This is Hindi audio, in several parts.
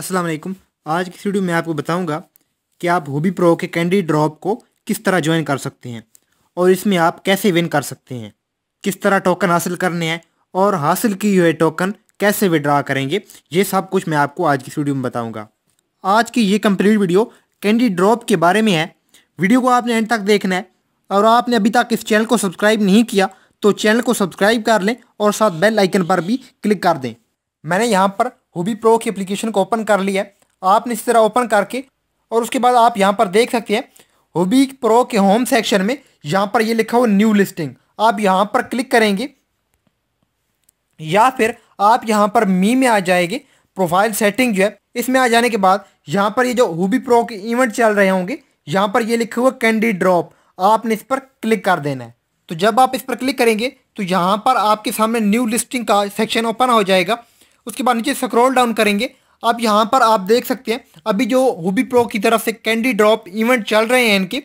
अस्सलाम वालेकुम आज की वीडियो में आपको बताऊंगा कि आप होबी प्रो के कैंडी ड्रॉप को किस तरह ज्वाइन कर सकते हैं और इसमें आप कैसे विन कर सकते हैं किस तरह टोकन हासिल करने हैं और हासिल किए हुए टोकन कैसे विड्रा करेंगे ये सब कुछ मैं आपको आज की वीडियो में बताऊँगा आज की ये कम्प्लीट वीडियो कैंडी ड्रॉप के बारे में है वीडियो को आपने एंड तक देखना है और आपने अभी तक इस चैनल को सब्सक्राइब नहीं किया तो चैनल को सब्सक्राइब कर लें और साथ बेल आइकन पर भी क्लिक कर दें मैंने यहाँ पर हुबी प्रो की एप्लीकेशन को ओपन कर लिया आपने इस तरह ओपन करके और उसके बाद आप यहाँ पर देख सकते हैं हुबी प्रो के होम सेक्शन में यहाँ पर ये लिखा हुआ न्यू लिस्टिंग आप यहाँ पर क्लिक करेंगे या फिर आप यहाँ पर मी में आ जाएंगे प्रोफाइल सेटिंग जो है इसमें आ जाने के बाद यहाँ पर ये जो हुबी प्रो के इवेंट चल रहे होंगे यहाँ पर ये लिखा हुआ कैंडी ड्रॉप आपने इस पर क्लिक कर देना है तो जब आप इस पर क्लिक करेंगे तो यहाँ पर आपके सामने न्यू लिस्टिंग का सेक्शन ओपन हो जाएगा उसके बाद नीचे स्क्रॉल डाउन करेंगे अब यहाँ पर आप देख सकते हैं अभी जो हुबी प्रो की तरफ से कैंडी ड्रॉप इवेंट चल रहे हैं इनके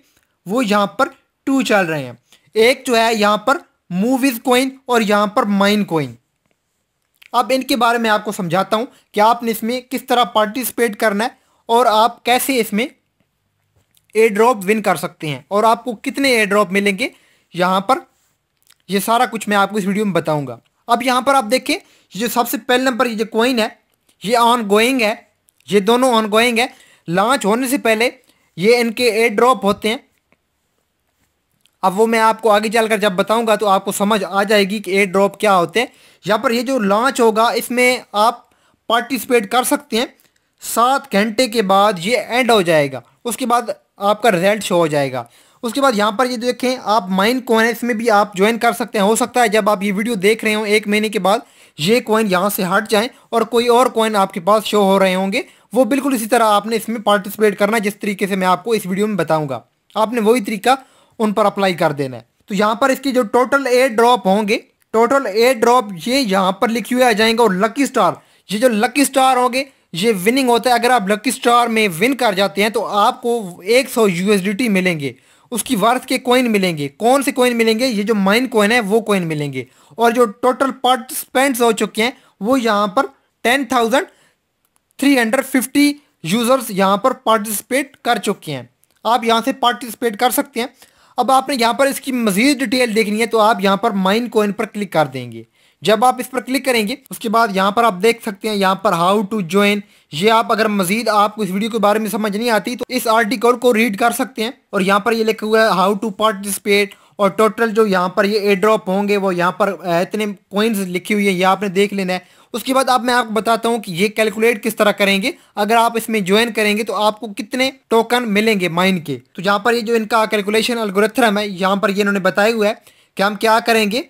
वो यहाँ पर टू चल रहे हैं एक जो है यहाँ पर मूव इज कोइन और यहाँ पर माइन कोइन अब इनके बारे में आपको समझाता हूँ कि आपने इसमें किस तरह पार्टिसिपेट करना है और आप कैसे इसमें ए ड्रॉप विन कर सकते हैं और आपको कितने एयर ड्रॉप मिलेंगे यहाँ पर ये यह सारा कुछ मैं आपको इस वीडियो में बताऊँगा अब यहाँ पर आप देखें ये जो सबसे पहले नंबर ये जो कोइन है ये ऑन गोइंग है ये दोनों ऑन गोइंग है लॉन्च होने से पहले ये इनके एयर ड्रॉप होते हैं अब वो मैं आपको आगे चलकर जब बताऊंगा तो आपको समझ आ जाएगी कि एयर ड्रॉप क्या होते हैं यहाँ पर ये जो लॉन्च होगा इसमें आप पार्टिसिपेट कर सकते हैं सात घंटे के बाद ये एंड हो जाएगा उसके बाद आपका रिजल्ट शो हो जाएगा उसके बाद यहाँ पर ये देखें आप माइन कोइनेस में भी आप ज्वाइन कर सकते हैं हो सकता है जब आप ये वीडियो देख रहे हो एक महीने के बाद ये कॉइन यहाँ से हट जाएं और कोई और कॉइन आपके पास शो हो रहे होंगे वो बिल्कुल इसी तरह आपने इसमें पार्टिसिपेट करना जिस तरीके से मैं आपको इस वीडियो में बताऊंगा आपने वही तरीका उन पर अप्लाई कर देना है तो यहाँ पर इसकी जो टोटल एयर ड्रॉप होंगे टोटल एयर ड्रॉप ये यहाँ पर लिखी हुई आ जाएंगे और लकी स्टार ये जो लकी स्टार होंगे ये विनिंग होता है अगर आप लकी स्टार में विन कर जाते हैं तो आपको 100 सौ यूएसडीटी मिलेंगे उसकी वर्थ के कॉइन मिलेंगे कौन से कॉइन मिलेंगे ये जो माइन कॉइन है वो कॉइन मिलेंगे और जो टोटल पार्टिसिपेंट्स हो चुके हैं वो यहाँ पर ten thousand three hundred fifty users यहाँ पर पार्टिसिपेट कर चुके हैं आप यहाँ से पार्टिसिपेट कर सकते हैं अब आपने यहाँ पर इसकी मज़ीद डिटेल देखनी है तो आप यहाँ पर माइन कोइन पर क्लिक कर देंगे जब आप इस पर क्लिक करेंगे उसके बाद यहाँ पर आप देख सकते हैं यहाँ पर हाउ टू ज्वाइन ये आप अगर मजीद आपको इस वीडियो के बारे में समझ नहीं आती तो इस आर्टिकल को रीड कर सकते हैं और यहाँ पर ये लिखा हुआ है हाउ टू पार्टिसिपेट और टोटल जो यहाँ पर ये एड्रॉप ड्रॉप होंगे वो यहाँ पर इतने कोइंस लिखी हुई है ये आपने देख लेना है उसके बाद अब आप मैं आपको बताता हूँ कि ये कैलकुलेट किस तरह करेंगे अगर आप इसमें ज्वाइन करेंगे तो आपको कितने टोकन मिलेंगे माइन के तो यहाँ पर ये जो इनका कैलकुलेशन अलगोरथ्रम है यहाँ पर ये इन्होंने बताया हुआ है कि हम क्या करेंगे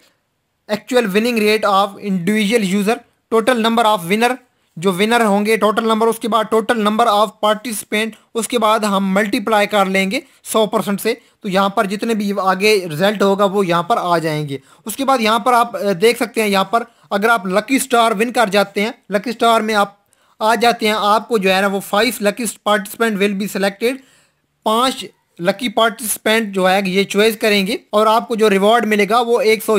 actual winning rate of individual user total number of winner जो विनर होंगे टोटल नंबर उसके बाद टोटल नंबर ऑफ पार्टिसिपेंट उसके बाद हम मल्टीप्लाई कर लेंगे सौ परसेंट से तो यहाँ पर जितने भी आगे रिजल्ट होगा वो यहाँ पर आ जाएंगे उसके बाद यहाँ पर आप देख सकते हैं यहाँ पर अगर आप लकी स्टार विन कर जाते हैं लकी स्टार में आप आ जाते हैं आपको जो है ना वो five lucky participant will be selected पाँच लकी पार्टिसिपेंट जो है ये चॉइस करेंगे और आपको जो रिवॉर्ड मिलेगा वो 100 सौ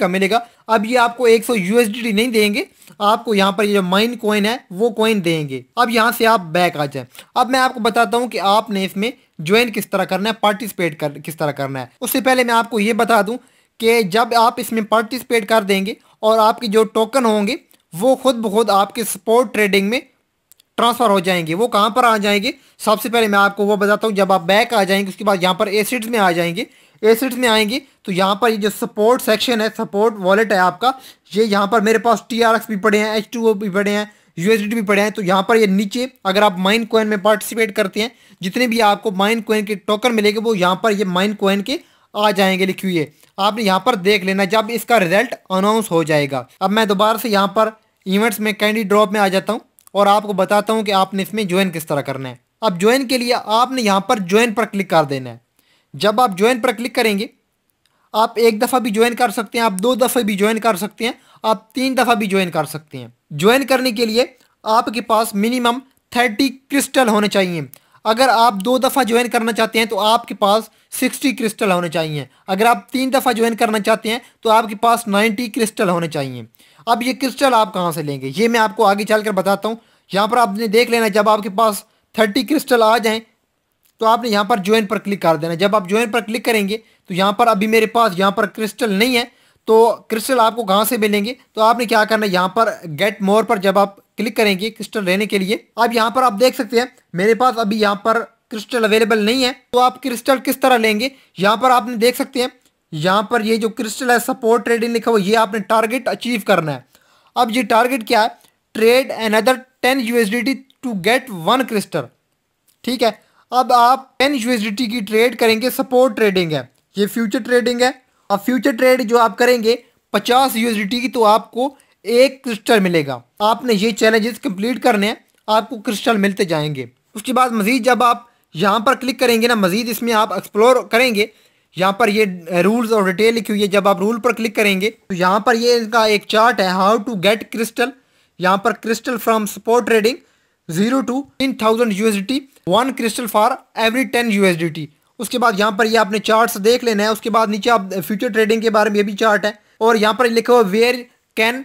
का मिलेगा अब ये आपको 100 सौ नहीं देंगे आपको यहाँ पर ये जो माइन कॉइन है वो कॉइन देंगे अब यहाँ से आप बैक आ जाए अब मैं आपको बताता हूँ कि आपने इसमें ज्वाइन किस तरह करना है पार्टिसिपेट कर किस तरह करना है उससे पहले मैं आपको ये बता दूँ कि जब आप इसमें पार्टिसिपेट कर देंगे और आपके जो टोकन होंगे वो खुद ब खुद आपके स्पोर्ट ट्रेडिंग में ट्रांसफ़र हो जाएंगे वो कहाँ पर आ जाएंगे सबसे पहले मैं आपको वो बताता हूँ जब आप बैक आ जाएंगे उसके बाद यहाँ पर एसिड्स में आ जाएंगे एसिड्स में आएंगे तो यहाँ पर ये जो सपोर्ट सेक्शन है सपोर्ट वॉलेट है आपका ये यहाँ पर मेरे पास टी आर एक्स भी पड़े हैं एच टू ओ भी पड़े हैं यूएसडी भी पड़े हैं तो यहाँ पर ये नीचे अगर आप माइन कोइन में पार्टिसिपेट करते हैं जितने भी आपको माइन कोइन के टोकन मिलेंगे वो यहाँ पर ये माइन कोइन के आ जाएंगे लिखी हुई है आपने यहाँ पर देख लेना जब इसका रिजल्ट अनाउंस हो जाएगा अब मैं दोबारा से यहाँ पर इवेंट्स में कैंडी ड्रॉप में आ जाता हूँ और आपको बताता हूँ कि आपने इसमें ज्वाइन किस तरह करना है अब ज्वाइन के लिए आपने यहाँ पर ज्वाइन पर क्लिक कर देना है जब आप ज्वाइन पर क्लिक करेंगे आप एक दफ़ा भी ज्वाइन कर सकते हैं आप दो दफ़े भी ज्वाइन कर सकते हैं आप तीन दफ़ा भी ज्वाइन कर सकते हैं ज्वाइन करने के लिए आपके पास मिनिमम थर्टी क्रिस्टल होने चाहिए अगर आप दो दफ़ा ज्वाइन करना चाहते हैं तो आपके पास सिक्सटी क्रिस्टल होने चाहिए अगर आप तीन दफ़ा ज्वाइन करना चाहते हैं तो आपके पास नाइनटी क्रिस्टल होने चाहिए अब ये क्रिस्टल आप कहाँ से लेंगे ये मैं आपको आगे चल कर बताता हूँ यहाँ पर आपने देख लेना जब आपके पास थर्टी क्रिस्टल आ जाएँ तो आपने यहाँ पर ज्वाइन पर क्लिक कर देना जब आप ज्वाइन पर क्लिक करेंगे तो यहाँ पर अभी मेरे पास यहाँ पर क्रिस्टल नहीं है तो क्रिस्टल आपको कहाँ से मिलेंगे तो आपने क्या करना है यहाँ पर गेट मोर पर जब आप क्लिक करेंगे क्रिस्टल लेने के लिए अब यहाँ पर आप देख सकते हैं मेरे पास अभी यहाँ पर क्रिस्टल अवेलेबल नहीं है तो आप क्रिस्टल किस तरह लेंगे यहाँ पर आपने देख सकते हैं यहाँ पर ये जो क्रिस्टल है सपोर्ट ट्रेडिंग लिखा हुआ ये आपने टारगेट अचीव करना है अब ये टारगेट क्या है trade another ten U to get one crystal ठीक है अब आप टेन यू की ट्रेड करेंगे सपोर्ट ट्रेडिंग है ये फ्यूचर ट्रेडिंग है अब फ्यूचर ट्रेड जो आप करेंगे पचास यू की तो आपको एक क्रिस्टल मिलेगा आपने ये चैलेंजेस कंप्लीट करने हैं आपको क्रिस्टल मिलते जाएंगे उसके बाद मज़ीद जब आप यहाँ पर क्लिक करेंगे ना मज़ीद इसमें आप एक्सप्लोर करेंगे यहाँ पर ये रूल्स और डिटेल लिखी हुई है जब आप रूल पर क्लिक करेंगे तो यहाँ पर ये इनका एक चार्ट है हाउ टू गेट क्रिस्टल यहाँ पर crystal from support trading zero to ten thousand U S D T one crystal for every ten U S D T उसके बाद यहाँ पर ये आपने चार्ट देख लेना है उसके बाद नीचे आप फ्यूचर ट्रेडिंग के बारे में ये भी चार्ट है और यहाँ पर लिखा हुआ where can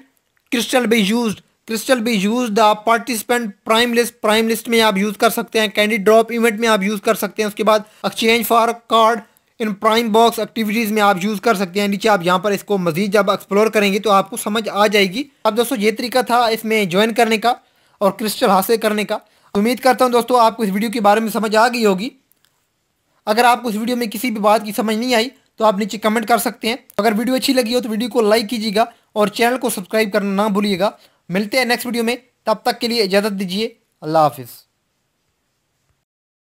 crystal be use crystal be use the participant prime list prime list में आप यूज़ कर सकते हैं कैंडी ड्रॉप इवेंट में आप यूज़ कर सकते हैं उसके बाद exchange for card in prime box activities में आप यूज़ कर सकते हैं नीचे आप यहाँ पर इसको मजीद जब एक्सप्लोर करेंगे तो आपको समझ आ जाएगी अब दोस्तों ये तरीका था इसमें ज्वाइन करने का और क्रिस्टल हासिल करने का उम्मीद करता हूँ दोस्तों आपको इस वीडियो के बारे में समझ आ गई होगी अगर आपको इस वीडियो में किसी भी बात की समझ नहीं आई तो आप नीचे कमेंट कर सकते हैं अगर वीडियो अच्छी लगी हो तो वीडियो को लाइक कीजिएगा और चैनल को सब्सक्राइब करना ना भूलिएगा मिलते हैं नेक्स्ट वीडियो में तब तक के लिए इजाज़त दीजिए अल्लाह हाफिज़